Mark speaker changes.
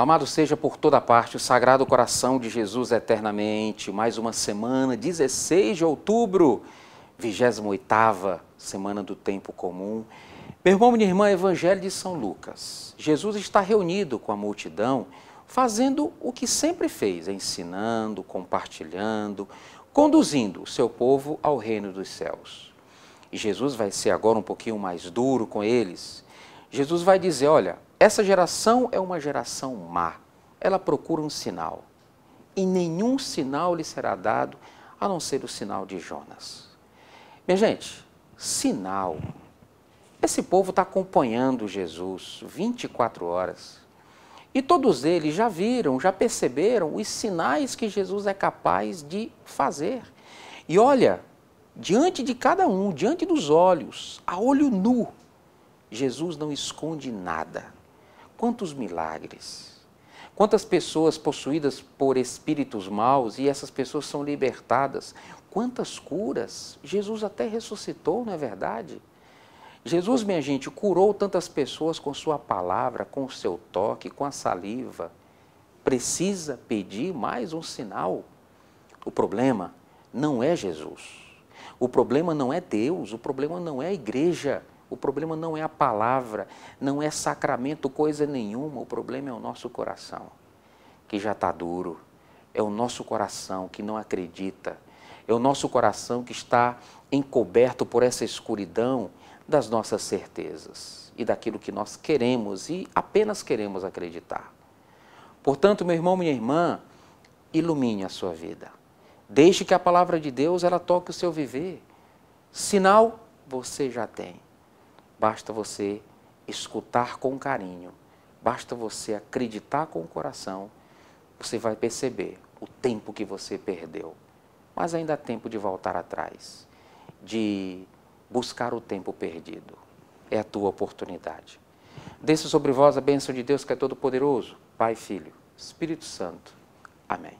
Speaker 1: Amado seja por toda parte o Sagrado Coração de Jesus eternamente. Mais uma semana, 16 de outubro, 28ª semana do tempo comum. Meu irmão, minha irmã, Evangelho de São Lucas. Jesus está reunido com a multidão, fazendo o que sempre fez, ensinando, compartilhando, conduzindo o seu povo ao reino dos céus. E Jesus vai ser agora um pouquinho mais duro com eles. Jesus vai dizer, olha, essa geração é uma geração má. Ela procura um sinal. E nenhum sinal lhe será dado a não ser o sinal de Jonas. Minha gente, sinal. Esse povo está acompanhando Jesus 24 horas. E todos eles já viram, já perceberam os sinais que Jesus é capaz de fazer. E olha, diante de cada um, diante dos olhos, a olho nu, Jesus não esconde nada. Quantos milagres! Quantas pessoas possuídas por espíritos maus e essas pessoas são libertadas? Quantas curas! Jesus até ressuscitou, não é verdade? Jesus, minha gente, curou tantas pessoas com Sua palavra, com o seu toque, com a saliva. Precisa pedir mais um sinal. O problema não é Jesus. O problema não é Deus. O problema não é a igreja. O problema não é a palavra, não é sacramento, coisa nenhuma. O problema é o nosso coração, que já está duro. É o nosso coração que não acredita. É o nosso coração que está encoberto por essa escuridão das nossas certezas e daquilo que nós queremos e apenas queremos acreditar. Portanto, meu irmão, minha irmã, ilumine a sua vida. Deixe que a palavra de Deus ela toque o seu viver. Sinal você já tem. Basta você escutar com carinho, basta você acreditar com o coração, você vai perceber o tempo que você perdeu. Mas ainda há tempo de voltar atrás, de buscar o tempo perdido. É a tua oportunidade. Desça sobre vós a bênção de Deus que é todo-poderoso, Pai, Filho, Espírito Santo. Amém.